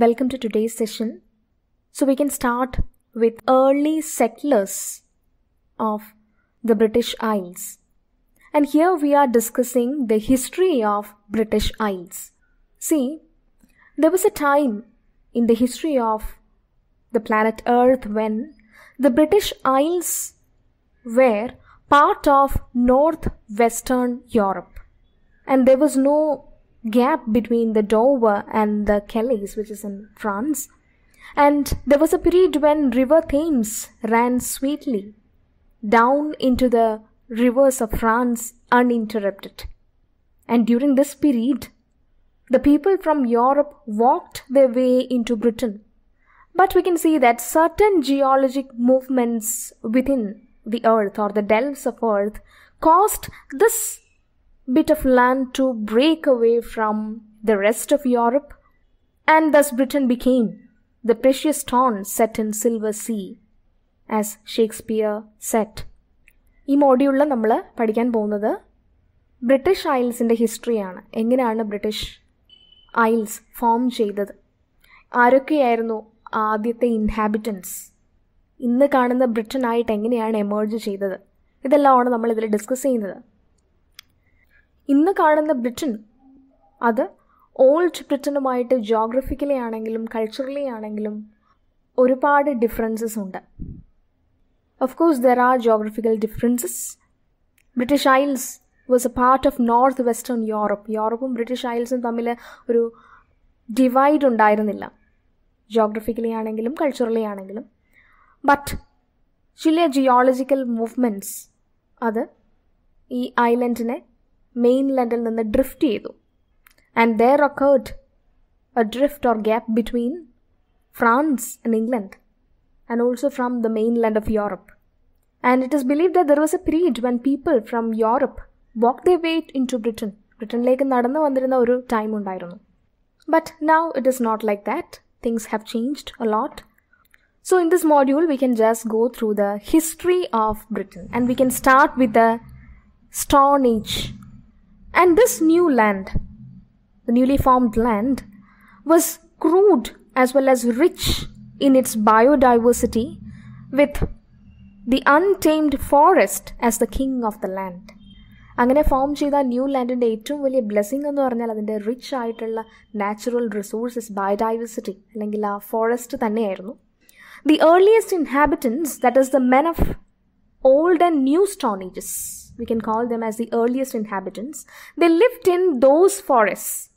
Welcome to today's session. So, we can start with early settlers of the British Isles. And here we are discussing the history of British Isles. See, there was a time in the history of the planet Earth when the British Isles were part of northwestern Europe and there was no gap between the Dover and the Calais, which is in France. And there was a period when River Thames ran sweetly down into the rivers of France uninterrupted. And during this period, the people from Europe walked their way into Britain. But we can see that certain geologic movements within the earth or the delves of earth caused this bit of land to break away from the rest of Europe, and thus Britain became the precious thorn set in silver sea, as Shakespeare set ഈ മോഡ്യൂളിൽ നമ്മൾ പഠിക്കാൻ പോകുന്നത് British ഐൽസിൻ്റെ ഹിസ്റ്ററിയാണ് എങ്ങനെയാണ് British IELTS form ചെയ്തത് ആരൊക്കെയായിരുന്നു ആദ്യത്തെ inhabitants ഇന്ന് കാണുന്ന ബ്രിട്ടനായിട്ട് എങ്ങനെയാണ് എമേർജ് ചെയ്തത് ഇതെല്ലാമാണ് നമ്മൾ ഇതിൽ ഡിസ്കസ് ചെയ്യുന്നത് ഇന്ന് കാണുന്ന ബ്രിട്ടൻ അത് ഓൾഡ് ബ്രിട്ടനുമായിട്ട് ജോഗ്രഫിക്കലി ആണെങ്കിലും കൾച്ചറലി ആണെങ്കിലും ഒരുപാട് ഡിഫറൻസസ് ഉണ്ട് of course there are geographical differences British Isles was a part of north western Europe യൂറോപ്പും ബ്രിട്ടീഷ് ഐൽസും തമ്മിൽ ഒരു ഡിവൈഡ് ഉണ്ടായിരുന്നില്ല ജോഗ്രഫിക്കലി ആണെങ്കിലും കൾച്ചറലി ആണെങ്കിലും ബട്ട് ചില ജിയോളജിക്കൽ മൂവ്മെൻറ്റ്സ് അത് ഈ ഐലൻഡിനെ മെയിൻലാൻഡിൽ നിന്ന് ഡ്രിഫ്റ്റ് ചെയ്തു and there occurred a drift or gap between France and England and also from the mainland of Europe and it is believe the there was a period when people from Europe walk the way in to Britain ബ്രിട്ടനിലേക്ക് നടന്നു വന്നിരുന്ന ഒരു time ഉണ്ടായിരുന്നു but now it is not like that things have changed a lot So in this module, we can just go through the history of Britain and we can start with the Stone Age and this new land, the newly formed land, was crude as well as rich in its biodiversity with the untamed forest as the king of the land അങ്ങനെ form ചെയ്ത new ലാൻഡിൻ്റെ ഏറ്റവും വലിയ blessing എന്ന് പറഞ്ഞാൽ അതിൻ്റെ rich ആയിട്ടുള്ള natural resources biodiversity അല്ലെങ്കിൽ ആ ഫോറസ്റ്റ് തന്നെയായിരുന്നു the earliest inhabitants that is the men of old and new stone ages we can call them as the earliest inhabitants, they lived in those forests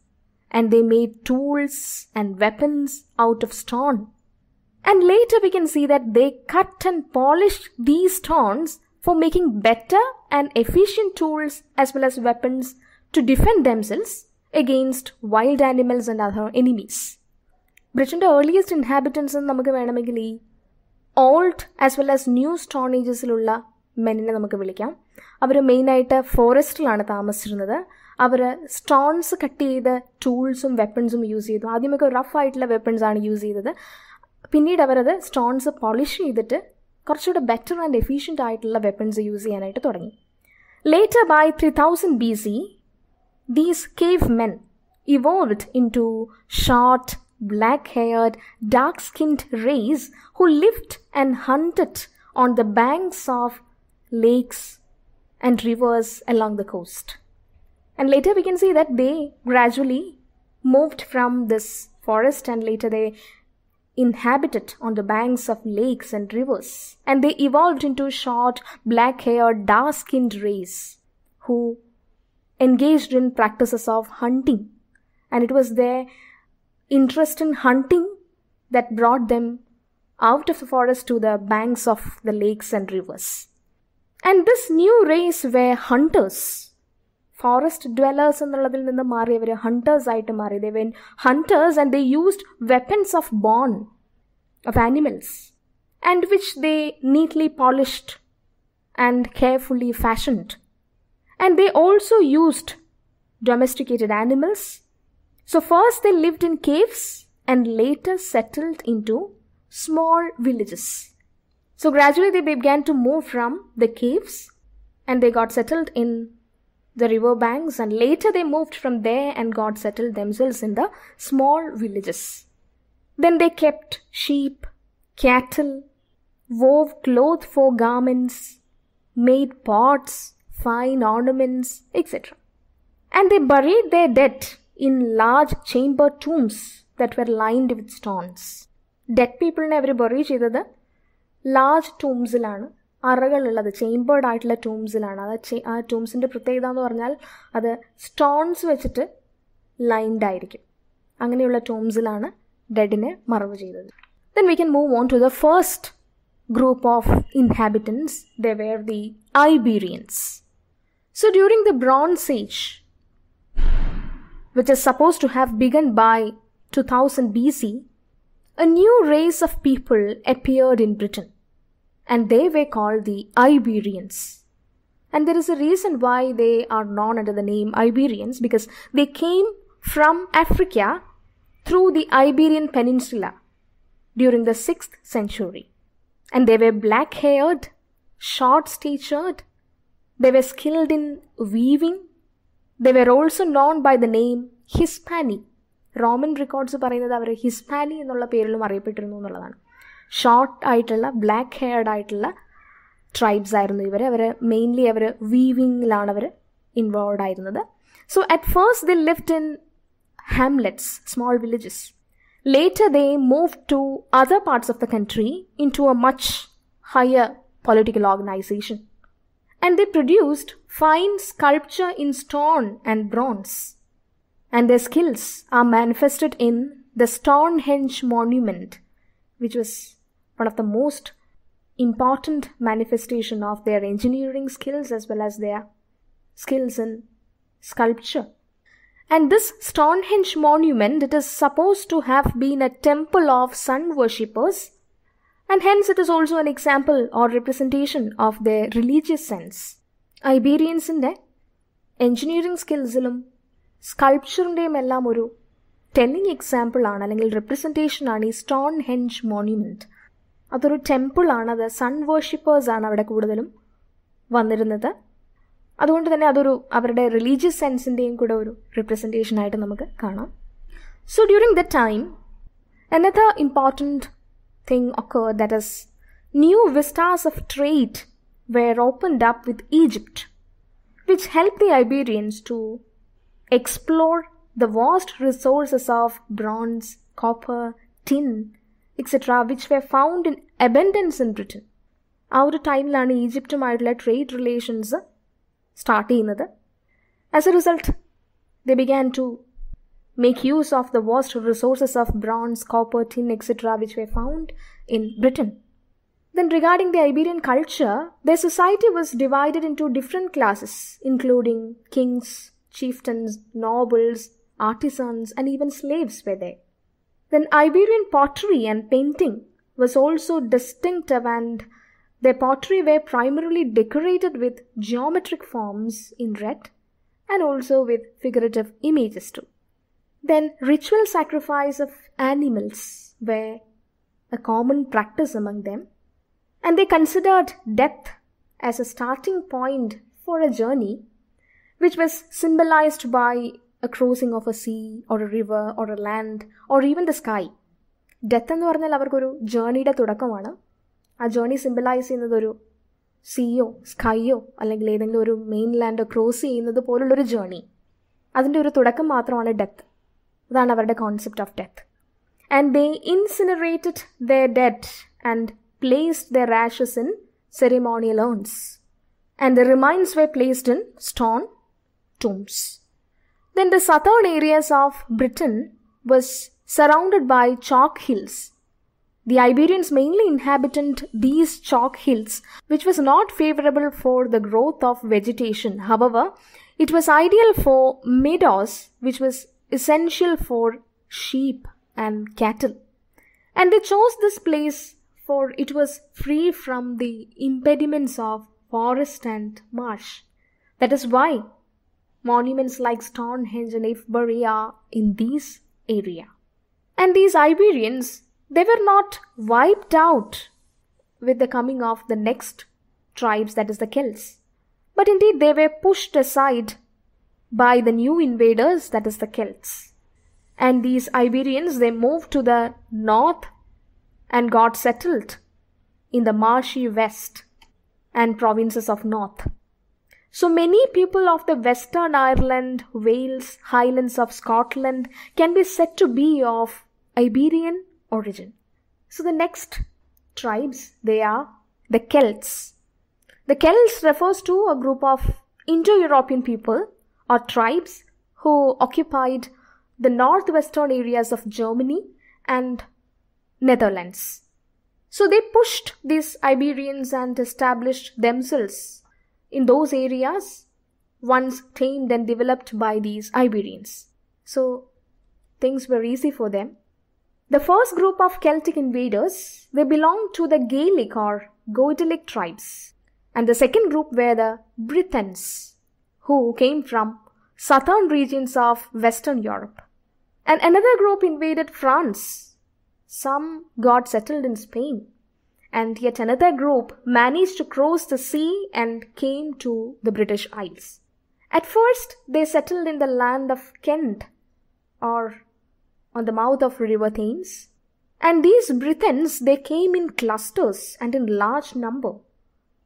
and they made tools and weapons out of stone. And later we can see that they cut and polished these stones for making better and efficient tools as well as weapons to defend themselves against wild animals and other enemies. ബ്രിട്ടൻ്റെ earliest inhabitants എന്ന് നമുക്ക് വേണമെങ്കിൽ ഈ old as well as new stone ഏജസിലുള്ള മെനിനെ നമുക്ക് വിളിക്കാം അവർ മെയിനായിട്ട് ഫോറസ്റ്റിലാണ് താമസിച്ചിരുന്നത് അവർ സ്റ്റോൺസ് കട്ട് ചെയ്ത ടൂൾസും വെപ്പൺസും യൂസ് ചെയ്തു ആദ്യമൊക്കെ റഫ് ആയിട്ടുള്ള വെപ്പൺസാണ് യൂസ് ചെയ്തത് പിന്നീട് അവരത് സ്റ്റോൺസ് പോളിഷ് ചെയ്തിട്ട് കുറച്ചുകൂടെ ബെറ്റർ ആൻഡ് എഫീഷ്യൻ്റ് ആയിട്ടുള്ള വെപ്പൺസ് യൂസ് ചെയ്യാനായിട്ട് തുടങ്ങി later by three thousand B C these cave men evolved in to short black haired, dark skinned race who lived and hunted on the banks of lakes and rivers along the coast. And later we can see that they gradually moved from this forest and later they inhabited on the banks of lakes and rivers. And they evolved into short, black haired, dark skinned race who engaged in practices of hunting. And it was their interest in hunting that brought them out of the forest to the banks of the lakes and rivers. And this new race were hunters forest dwellers എന്നുള്ളതിൽ നിന്ന് മാറിയവർ hunters ആയിട്ട് മാറി they when hunters and they used weapons of bone of animals and which they neatly polished and carefully fashioned and they also used domesticated animals so first they lived in caves and later settled in to small villages so gradually they began to move from the caves and they got settled in the river banks and later they moved from there and got settled themselves in the small villages. Then they kept sheep, cattle, wove cloth for garments, made pots, fine ornaments, etc. And they buried their dead in large chamber tombs that were lined with stones. Dead people every bury the large ടൂംസിലാണ് അറകളുള്ളത് chambered ആയിട്ടുള്ള ടൂംസിലാണ് അത് ആ ടൂംസിൻ്റെ പ്രത്യേകത എന്ന് പറഞ്ഞാൽ അത് സ്റ്റോൺസ് വെച്ചിട്ട് ലൈൻഡ് ആയിരിക്കും അങ്ങനെയുള്ള ടൂംസിലാണ് ഡെഡിനെ മറവ് ചെയ്തത് then we can move on to the first group of inhabitants, they were the Iberians. So during the Bronze Age, which is supposed to have begun by 2000 BC, a new race of people appeared in Britain and they were called the Iberians. And there is a reason why they are known under the name Iberians because they came from Africa through the Iberian Peninsula during the 6th century. And they were black haired, short statured, they were skilled in weaving, they were also known by the name Hispani. Roman records പറയുന്നത് അവർ ഹിസ്പാനി എന്നുള്ള പേരിലും അറിയപ്പെട്ടിരുന്നു എന്നുള്ളതാണ് short ആയിട്ടുള്ള black haired ആയിട്ടുള്ള tribes ആയിരുന്നു ഇവർ അവർ മെയിൻലി അവർ വീവിങ്ങിലാണ് അവർ ഇൻവോൾവ് ആയിരുന്നത് so at first they lived in hamlets small villages later they move to other parts of the country in to a much higher political organisation and they produced fine sculpture in stone and bronze. And their skills are manifested in the Stonehenge monument which was one of the most important manifestation of their engineering skills as well as their skills in sculpture. And this Stonehenge monument, it is supposed to have been a temple of sun worshippers, and hence it is also an example or representation of their religious sense. ഐബീരിയൻസിൻ്റെ engineering സ്കിൽസിലും സ്കൾപ്ചറിൻ്റെയും എല്ലാം ഒരു telling example ആണ് അല്ലെങ്കിൽ representation ആണ് ഈ stone ഹെഞ്ച് മോണ്യുമെൻറ്റ് അതൊരു ടെമ്പിൾ ആണ് അത് സൺ വേർഷിപ്പേഴ്സ് ആണ് അവിടെ കൂടുതലും വന്നിരുന്നത് അതുകൊണ്ട് തന്നെ അതൊരു അവരുടെ റിലീജിയസ് സെൻസിൻ്റെയും കൂടെ ഒരു റിപ്രസെൻറ്റേഷൻ ആയിട്ട് നമുക്ക് കാണാം so during the time another important thing ഒക്കെ that is new vistas of trade were opened up with Egypt which help the Iberians to explore the vast resources of bronze, copper, tin, etc., which were found in abundance in Britain. Egypt ഒരു ടൈമിലാണ് trade relations. Relations start ചെയ്യുന്നത് As a result, they began to make use of the vast resources of bronze, copper, tin, etc., which were found in Britain. Then, regarding the Iberian culture, their society was divided into different classes, including kings, chieftains, nobles, artisans, and even slaves were there. Then Iberian pottery and painting was also distinctive, and their pottery were primarily decorated with geometric forms in red and also with figurative images too. Then ritual sacrifice of animals were a common practice among them, and they considered death as a starting point for a journey which was symbolized by a crossing of a sea or a river or a land or even the sky death എന്ന് പറഞ്ഞാൽ അവർക്കൊരു ജേണിയുടെ തുടക്കമാണ് ആ journey സിമ്പിളൈസ് ചെയ്യുന്നതൊരു സീയോ സ്കൈയോ അല്ലെങ്കിൽ ഏതെങ്കിലും ഒരു main ലാൻഡോ cross ചെയ്യുന്നത് പോലുള്ളൊരു ജേണി അതിൻ്റെ ഒരു തുടക്കം മാത്രമാണ് ഡെത്ത് അതാണ് അവരുടെ concept of death and they incinerated the dead and placed the ashes in ceremonial urns and the remains were placed in stone tombs then the southern areas of Britain was surrounded by chalk hills. The Iberians mainly inhabited these chalk hills, which was not favorable for the growth of vegetation. However, it was ideal for meadows, which was essential for sheep and cattle. And they chose this place for it was free from the impediments of forest and marsh. That is why Monuments like Stonehenge and Ifbury are in this area. And these Iberians, they were not wiped out with the coming of the next tribes, that is the Celts. But indeed, they were pushed aside by the new invaders, that is the Celts. And these Iberians, they moved to the north and got settled in the marshy west and provinces of north. So many people of the Western Ireland, Wales, Highlands of Scotland can be said to be of Iberian origin. So the next tribes, they are the Celts. The Celts refers to a group of Indo-European people or tribes who occupied the northwestern areas of Germany and Netherlands. So they pushed these Iberians and established themselves in those areas once tamed and developed by these Iberians. So things were easy for them. The first group of Celtic invaders, they belonged to the Gaelic or Goidelic tribes. And the second group were the Britons, who came from southern regions of Western Europe. And another group invaded France. Some got settled in Spain and yet another group managed to cross the sea and came to the British Isles. At first, they settled in the land of Kent or on the mouth of River Thames. And these Britons, they came in clusters and in large number.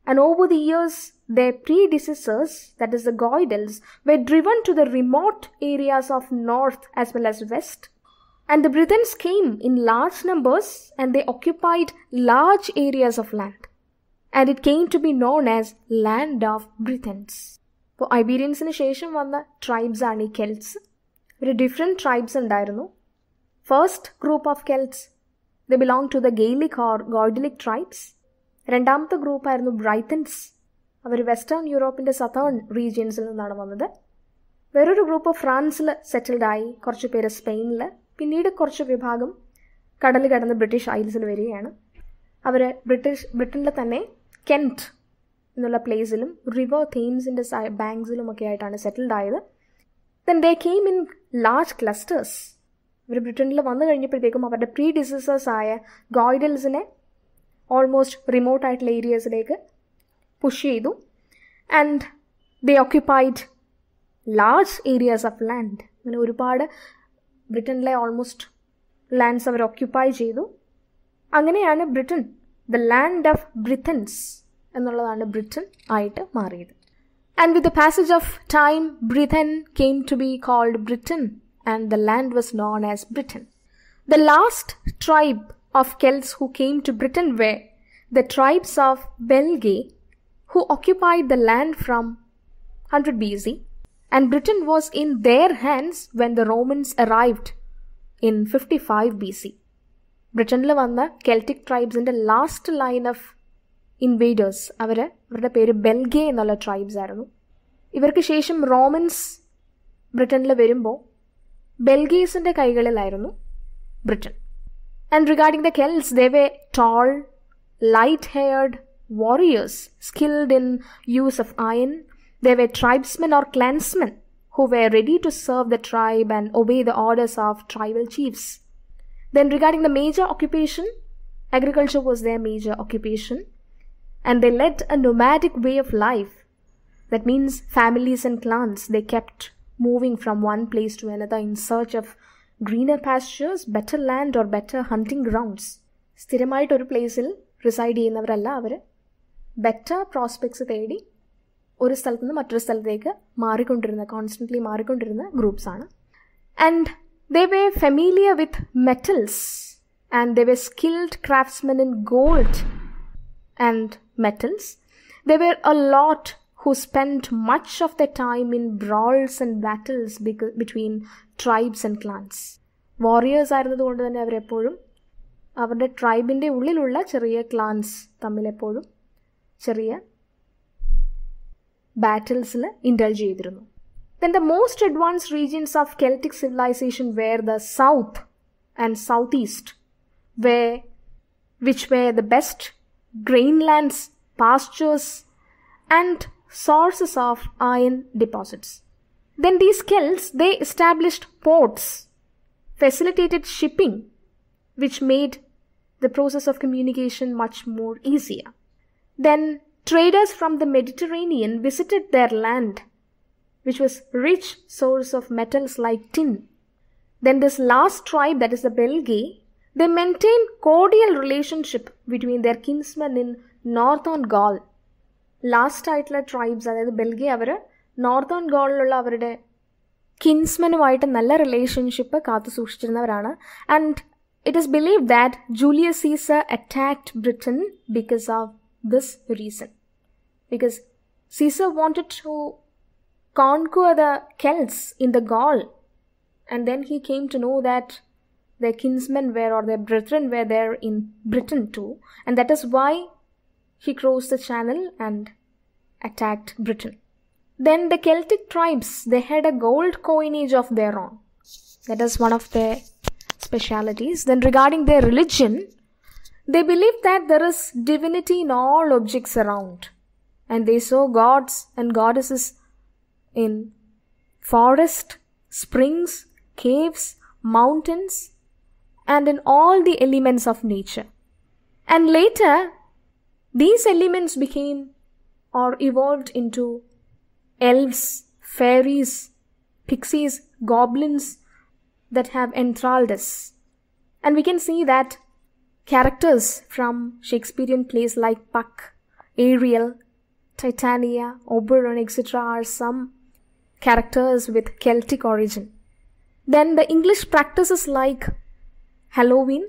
And over the years, their predecessors, that is the Goidels, were driven to the remote areas of north as well as west and the Britons came in large numbers and they occupied large areas of land. And it came to be known as Land of Britons. ഇപ്പോൾ ഐബീരിയൻസിന് ശേഷം വന്ന tribes ആണ് ഈ Celts ഒരു different tribes ഉണ്ടായിരുന്നു first group of Celts the belong to the Gaelic or Goidelic tribes രണ്ടാമത്തെ ഗ്രൂപ്പായിരുന്നു ബ്രൈത്തൻസ് അവർ western യൂറോപ്പിൻ്റെ southern റീജിയൻസിൽ നിന്നാണ് വന്നത് വേറൊരു ഗ്രൂപ്പ് ഫ്രാൻസിൽ സെറ്റിൽഡായി കുറച്ച് പേര് സ്പെയിനിൽ പിന്നീട് കുറച്ച് വിഭാഗം കടൽ കടന്ന് ബ്രിട്ടീഷ് ഐൽസിൽ വരികയാണ് അവർ ബ്രിട്ടീഷ് ബ്രിട്ടനിലെ തന്നെ കെൻറ്റ് എന്നുള്ള പ്ലേസിലും റിവർ ബാങ്ക്സിലും ഒക്കെ ആയിട്ടാണ് സെറ്റിൽഡ് ആയത് then they came in large clusters ഇവർ ബ്രിട്ടനിൽ വന്നു കഴിഞ്ഞപ്പോഴത്തേക്കും അവരുടെ പ്രീ ഡിസീസേഴ്സായ ഗോയിഡൽസിനെ ഓൾമോസ്റ്റ് റിമോട്ടായിട്ടുള്ള ഏരിയസിലേക്ക് പുഷ് ചെയ്തു and they occupied large areas of land അങ്ങനെ ഒരുപാട് ബ്രിട്ടനിലെ ഓൾമോസ്റ്റ് ലാൻഡ്സ് അവർ ഓക്യുപ്പൈ ചെയ്തു അങ്ങനെയാണ് Britain the land of Brythons എന്നുള്ളതാണ് ബ്രിട്ടൻ ആയിട്ട് മാറിയത് and with the passage of time Brython came to be called Britain and the land was known as Britain the last tribe of Celts who came to Britain were the tribes of Belgae who occupied the land from 100 BC and Britain was in their hands when the Romans arrived in 55 BC. Britain la vanna Celtic tribes in the last line of invaders. Avare, avare pere Belgae nalla tribes aranu. ഇവർക്ക് ശേഷം romance ബ്രിട്ടനിൽ വരുമ്പോൾ ബെൽഗീസിൻ്റെ കൈകളിലായിരുന്നു Britain. And regarding the Celts, they were tall, light-haired warriors skilled in use of iron. They were tribesmen or clansmen who were ready to serve the tribe and obey the orders of tribal chiefs. Then, regarding the major occupation, agriculture was their major occupation, and they led a nomadic way of life. That means families and clans, they kept moving from one place to another in search of greener pastures, better land, or better hunting grounds. സ്ഥിരമായിട്ട് ഒരു പ്ലേസിൽ reside ചെയ്യുന്നവരല്ല അവർ better prospects തേടി ഒരു സ്ഥലത്തു നിന്ന് മറ്റൊരു സ്ഥലത്തേക്ക് മാറിക്കൊണ്ടിരുന്ന കോൺസ്റ്റൻ്റ്ലി മാറിക്കൊണ്ടിരുന്ന ഗ്രൂപ്പ്സാണ് and they were familiar with metals and they were skilled craftsmen in gold and metals they were a lot who spent much of their time in brawls and battles between tribes and clans. Warriors ആയിരുന്നതുകൊണ്ട് തന്നെ അവരെപ്പോഴും അവരുടെ ട്രൈബിൻ്റെ ഉള്ളിലുള്ള ചെറിയ clans തമ്മിലെപ്പോഴും ചെറിയ battles indulge ചെയ്തിരുന്നു then the most advanced regions of Celtic civilization were the south and southeast, where, which were the best grainlands, pastures, and sources of iron deposits. Then these Celts, they established ports, facilitated shipping, which made the process of communication much more easier. Then Traders from the Mediterranean visited their land, which was rich source of metals like tin. Then this last tribe, that is the Belgae, they maintained cordial relationship between their kinsmen in Northern tribes Gaul last Belgae tribes Northern Gaul അവർ northern ഗാളിലുള്ള അവരുടെ കിൻസ്മനുമായിട്ട് നല്ല relationship കാത്തു സൂക്ഷിച്ചിരുന്നവരാണ് and it it is believe that Julius Caesar attacked Britain because of this reason because Caesar wanted to conquer the Celts in the Gaul. And then he came to know that their kinsmen were or their brethren were there in Britain too. And that is why he crossed the channel and attacked Britain. Then the Celtic tribes, they had a gold coinage of their own. That is one of their specialities. Then regarding their religion, they believed that there is divinity in all objects around and they saw gods and goddesses in forest, springs, caves, mountains, and in all the elements of nature. And later, these elements became or evolved into elves, fairies, pixies, goblins that have enthralled us. And we can see that characters from Shakespearean plays like Puck, Ariel, Titania, Oberon, etc. are some characters with Celtic origin. Then the English practices like Halloween,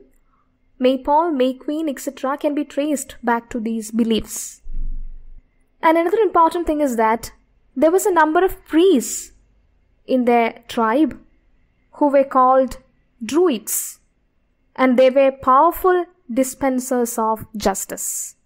Maypole, May Queen, etc. can be traced back to these beliefs. And another important thing is that there was a number of priests in their tribe who were called Druids and they were powerful dispensers of justice.